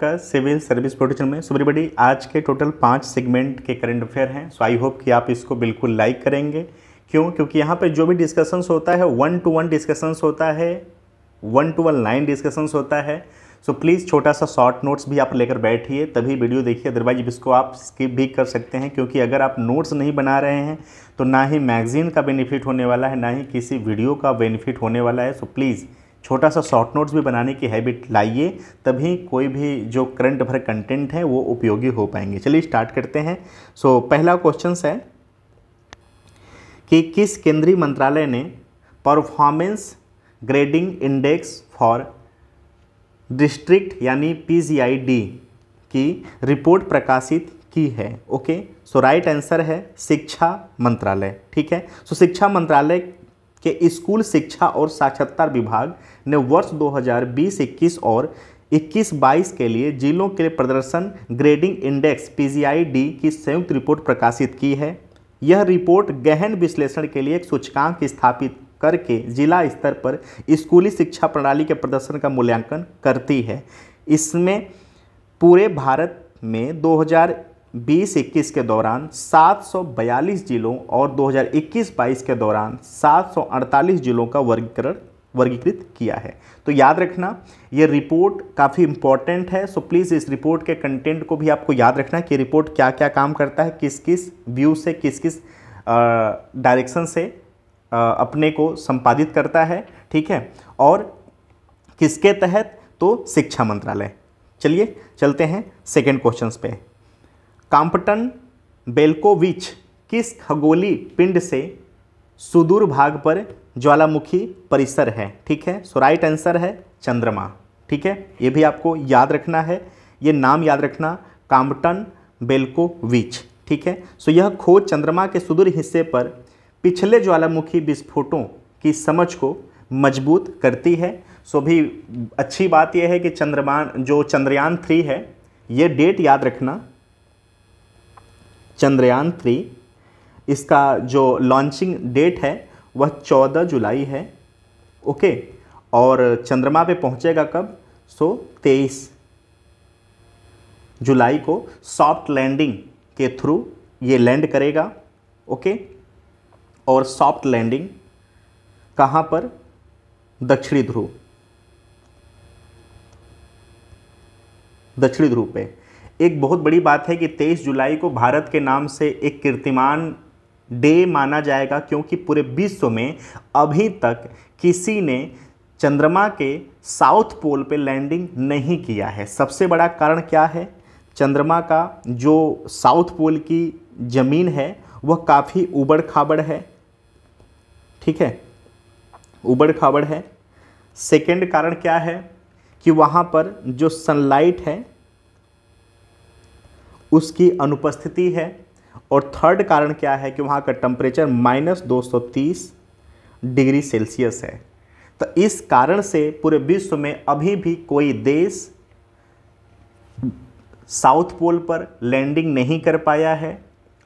का civil service protection में सुबह बड़ी आज के टोटल पाँच सेगमेंट के करंट अफेयर हैं सो आई होप कि आप इसको बिल्कुल लाइक करेंगे क्यों क्योंकि यहाँ पे जो भी डिस्कशंस होता है वन टू वन डिस्कशंस होता है one to one line discussions होता है सो so, प्लीज़ छोटा सा शॉर्ट नोट्स भी आप लेकर बैठिए तभी वीडियो देखिए अदरवाइज इसको आप स्किप भी कर सकते हैं क्योंकि अगर आप नोट्स नहीं बना रहे हैं तो ना ही मैगज़ीन का बेनिफिट होने वाला है ना ही किसी वीडियो का बेनिफिट होने वाला है सो so, प्लीज़ छोटा सा शॉर्ट नोट्स भी बनाने की हैबिट लाइए तभी कोई भी जो करंट भर कंटेंट है वो उपयोगी हो पाएंगे चलिए स्टार्ट करते हैं सो so, पहला क्वेश्चन है कि किस केंद्रीय मंत्रालय ने performance grading index for district यानी पीजीआईडी की रिपोर्ट प्रकाशित की है ओके सो राइट आंसर है शिक्षा मंत्रालय ठीक है सो so, शिक्षा मंत्रालय के स्कूल शिक्षा और साक्षरता विभाग ने वर्ष 2020-21 और 21-22 के लिए जिलों के लिए प्रदर्शन ग्रेडिंग इंडेक्स पी की संयुक्त रिपोर्ट प्रकाशित की है यह रिपोर्ट गहन विश्लेषण के लिए एक सूचकांक स्थापित करके जिला स्तर पर स्कूली शिक्षा प्रणाली के प्रदर्शन का मूल्यांकन करती है इसमें पूरे भारत में 2021 के दौरान 742 जिलों और 2021-22 के दौरान 748 जिलों का वर्गीकरण वर्गीकृत किया है तो याद रखना ये रिपोर्ट काफ़ी इंपॉर्टेंट है सो प्लीज़ इस रिपोर्ट के कंटेंट को भी आपको याद रखना कि रिपोर्ट क्या क्या काम करता है किस किस व्यू से किस किस डायरेक्शन से आ, अपने को संपादित करता है ठीक है और किसके तहत तो शिक्षा मंत्रालय चलिए चलते हैं सेकेंड क्वेश्चन पे काम्पटन बेल्कोविच किस खगोली पिंड से सुदूर भाग पर ज्वालामुखी परिसर है ठीक है सो राइट आंसर है चंद्रमा ठीक है ये भी आपको याद रखना है ये नाम याद रखना काम्पटन बेल्कोविच ठीक है सो यह खोज चंद्रमा के सुदूर हिस्से पर पिछले ज्वालामुखी विस्फोटों की समझ को मजबूत करती है सो भी अच्छी बात यह है कि चंद्रमा जो चंद्रयान थ्री है ये डेट याद रखना चंद्रयान थ्री इसका जो लॉन्चिंग डेट है वह चौदह जुलाई है ओके और चंद्रमा पे पहुंचेगा कब सो तेईस जुलाई को सॉफ्ट लैंडिंग के थ्रू ये लैंड करेगा ओके और सॉफ्ट लैंडिंग कहाँ पर दक्षिणी ध्रुव दक्षिणी ध्रुव पे एक बहुत बड़ी बात है कि 23 जुलाई को भारत के नाम से एक कीर्तिमान डे माना जाएगा क्योंकि पूरे विश्व में अभी तक किसी ने चंद्रमा के साउथ पोल पे लैंडिंग नहीं किया है सबसे बड़ा कारण क्या है चंद्रमा का जो साउथ पोल की ज़मीन है वह काफ़ी उबड़ खाबड़ है ठीक है उबड़ खाबड़ है सेकंड कारण क्या है कि वहाँ पर जो सनलाइट है उसकी अनुपस्थिति है और थर्ड कारण क्या है कि वहाँ का टेम्परेचर माइनस दो डिग्री सेल्सियस है तो इस कारण से पूरे विश्व में अभी भी कोई देश साउथ पोल पर लैंडिंग नहीं कर पाया है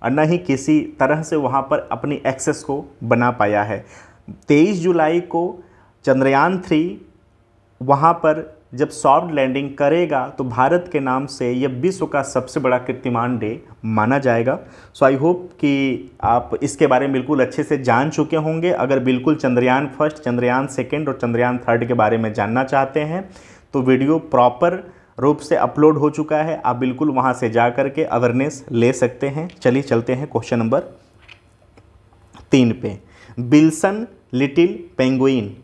और न ही किसी तरह से वहाँ पर अपनी एक्सेस को बना पाया है 23 जुलाई को चंद्रयान थ्री वहाँ पर जब सॉफ्ट लैंडिंग करेगा तो भारत के नाम से यह विश्व का सबसे बड़ा कीर्तिमान डे माना जाएगा सो आई होप कि आप इसके बारे में बिल्कुल अच्छे से जान चुके होंगे अगर बिल्कुल चंद्रयान फर्स्ट चंद्रयान सेकेंड और चंद्रयान थर्ड के बारे में जानना चाहते हैं तो वीडियो प्रॉपर रूप से अपलोड हो चुका है आप बिल्कुल वहाँ से जा कर के अवेयरनेस ले सकते हैं चलिए चलते हैं क्वेश्चन नंबर तीन पे Wilson little penguin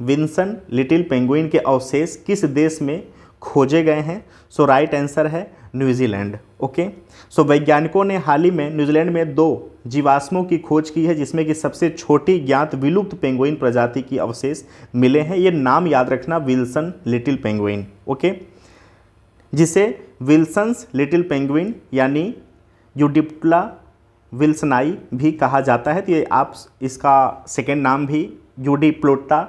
Wilson little penguin के अवशेष किस देश में खोजे गए हैं सो राइट आंसर है न्यूजीलैंड ओके सो वैज्ञानिकों ने हाल ही में न्यूजीलैंड में दो जीवाश्मों की खोज की है जिसमें कि सबसे छोटी ज्ञात विलुप्त पेंगुइन प्रजाति की अवशेष मिले हैं ये नाम याद रखना विल्सन लिटिल पेंगुइन ओके जिसे विल्सन्स लिटिल पेंगुइन यानी यूडिप्टला विल्सनाई भी कहा जाता है तो ये आप इसका सेकेंड नाम भी यूडिप्लोटा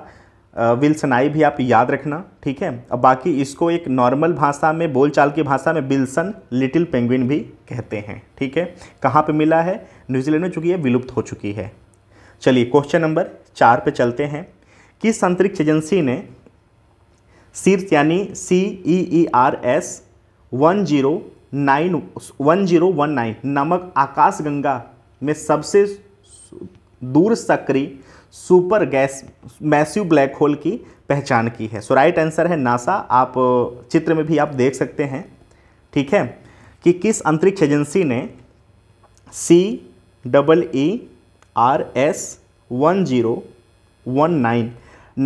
विल्सनाई भी आप याद रखना ठीक है अब बाकी इसको एक नॉर्मल भाषा में बोलचाल की भाषा में विल्सन लिटिल पेंगुइन भी कहते हैं ठीक है कहाँ पे मिला है न्यूजीलैंड में चुकी ये विलुप्त हो चुकी है चलिए क्वेश्चन नंबर चार पे चलते हैं किस अंतरिक्ष एजेंसी ने सिर्फ यानी C E E R S one zero nine one zero one nine नामक आकाश में सबसे दूर सक्रिय super gas massive black hole की पहचान की है सो राइट आंसर है नासा आप चित्र में भी आप देख सकते हैं ठीक है कि किस अंतरिक्ष एजेंसी ने C double E R S one zero one nine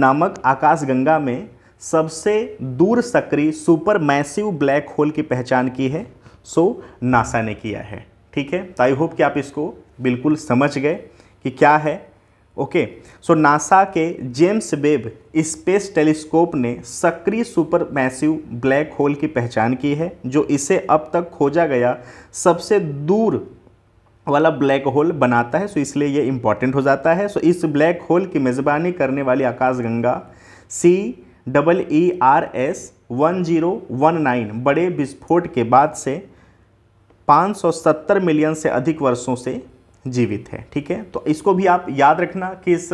नामक आकाशगंगा में सबसे दूर सक्रिय सुपर मैसिव ब्लैक होल की पहचान की है सो नासा ने किया है ठीक है तो आई होप कि आप इसको बिल्कुल समझ गए कि क्या है ओके सो नासा के जेम्स वेब स्पेस टेलीस्कोप ने सक्रिय सुपर मैसिव ब्लैक होल की पहचान की है जो इसे अब तक खोजा गया सबसे दूर वाला ब्लैक होल बनाता है सो इसलिए ये इम्पॉर्टेंट हो जाता है सो इस ब्लैक होल की मेज़बानी करने वाली आकाशगंगा C double E R S one zero one nine बड़े विस्फोट के बाद से 570 मिलियन से अधिक वर्षों से जीवित है ठीक है तो इसको भी आप याद रखना कि इस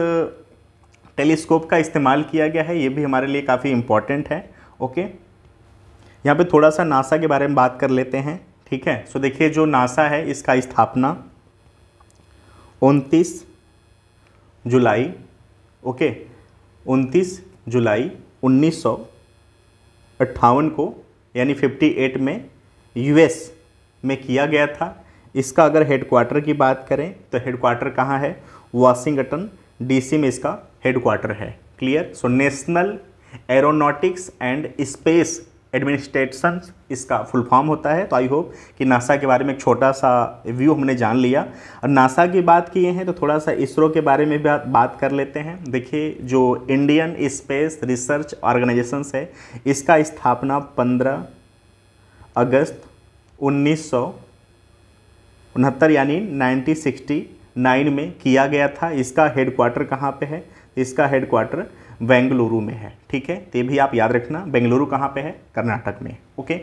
टेलीस्कोप का इस्तेमाल किया गया है ये भी हमारे लिए काफ़ी इम्पॉर्टेंट है ओके यहाँ पे थोड़ा सा नासा के बारे में बात कर लेते हैं ठीक है सो देखिए जो नासा है इसका स्थापना उनतीस जुलाई ओके उनतीस जुलाई उन्नीस सौ अट्ठावन को यानी 58 में यूएस में किया गया था इसका अगर हेडक्वार्टर की बात करें तो हेडक्वार्टर कहाँ है वाशिंगटन डीसी में इसका हेडक्वार्टर है clear so National Aeronautics and Space Administration इसका फुल फॉर्म होता है तो आई होप कि नासा के बारे में एक छोटा सा व्यू हमने जान लिया और नासा की बात किए हैं तो थोड़ा सा इसरो के बारे में भी बात कर लेते हैं देखिए जो इंडियन स्पेस रिसर्च ऑर्गेनाइजेशन है इसका स्थापना 15 अगस्त उन्नीस उनहत्तर यानी नाइनटीन सिक्सटी नाइन में किया गया था इसका हेड क्वार्टर कहाँ पे है इसका हेड क्वार्टर बेंगलुरु में है ठीक है तो ये भी आप याद रखना बेंगलुरु कहाँ पे है कर्नाटक में ओके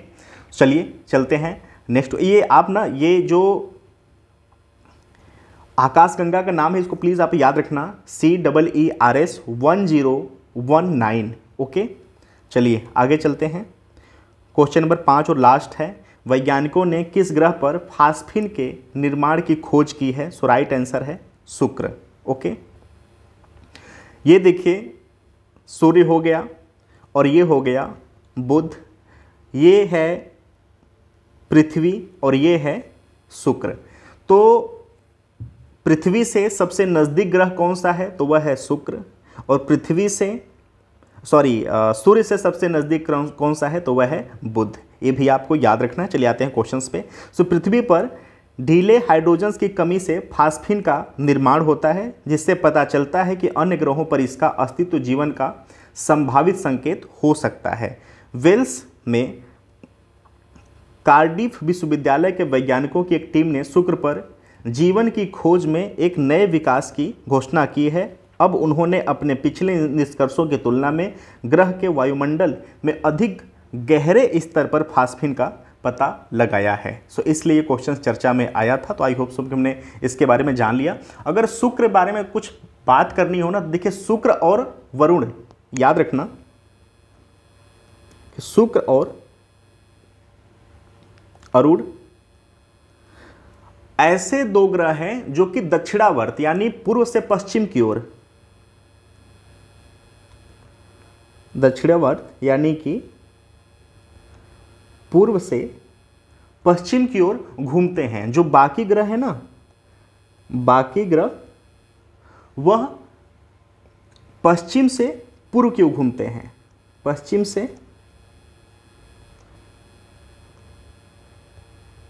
चलिए चलते हैं नेक्स्ट ये आप ना ये जो आकाशगंगा का नाम है इसको प्लीज़ आप याद रखना C double E R S one zero one nine okay चलिए आगे चलते हैं क्वेश्चन नंबर पाँच और लास्ट है वैज्ञानिकों ने किस ग्रह पर फास्फिन के निर्माण की खोज की है सो राइट आंसर है शुक्र ओके ये देखिए सूर्य हो गया और ये हो गया बुध ये है पृथ्वी और ये है शुक्र तो पृथ्वी से सबसे नज़दीक ग्रह कौन सा है तो वह है शुक्र और पृथ्वी से सॉरी सूर्य से सबसे नज़दीक कौन सा है तो वह है बुध ये भी आपको याद रखना है चले आते हैं क्वेश्चंस पे सो पृथ्वी पर ढीले हाइड्रोजन्स की कमी से फास्फिन का निर्माण होता है जिससे पता चलता है कि अन्य ग्रहों पर इसका अस्तित्व जीवन का संभावित संकेत हो सकता है वेल्स में कार्डिफ विश्वविद्यालय के वैज्ञानिकों की एक टीम ने शुक्र पर जीवन की खोज में एक नए विकास की घोषणा की है अब उन्होंने अपने पिछले निष्कर्षों की तुलना में ग्रह के वायुमंडल में अधिक गहरे स्तर पर फास्फिन का पता लगाया है सो so, इसलिए ये क्वेश्चन चर्चा में आया था तो आई होप सब हमने इसके बारे में जान लिया अगर शुक्र बारे में कुछ बात करनी हो ना देखिए शुक्र और वरुण याद रखना शुक्र और अरुण ऐसे दो ग्रह हैं जो कि दक्षिणावर्त यानी पूर्व से पश्चिम की ओर दक्षिणावर्त यानी कि पूर्व से पश्चिम की ओर घूमते हैं जो बाकी ग्रह है ना बाकी ग्रह वह पश्चिम से पूर्व की ओर घूमते हैं पश्चिम से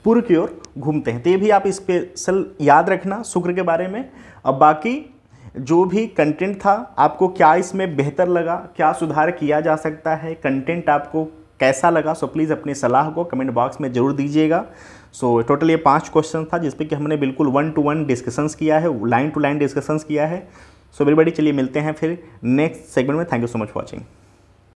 पूर्व की ओर घूमते हैं तो ये भी आप स्पेशल याद रखना शुक्र के बारे में अब बाकी जो भी कंटेंट था आपको क्या इसमें बेहतर लगा क्या सुधार किया जा सकता है कंटेंट आपको कैसा लगा सो प्लीज़ अपनी सलाह को कमेंट बॉक्स में जरूर दीजिएगा सो टोटल ये पांच क्वेश्चन था जिसपे कि हमने बिल्कुल वन टू वन डिस्कशंस किया है लाइन टू लाइन डिस्कशंस किया है सो so, बड़ी चलिए मिलते हैं फिर नेक्स्ट सेगमेंट में thank you so much watching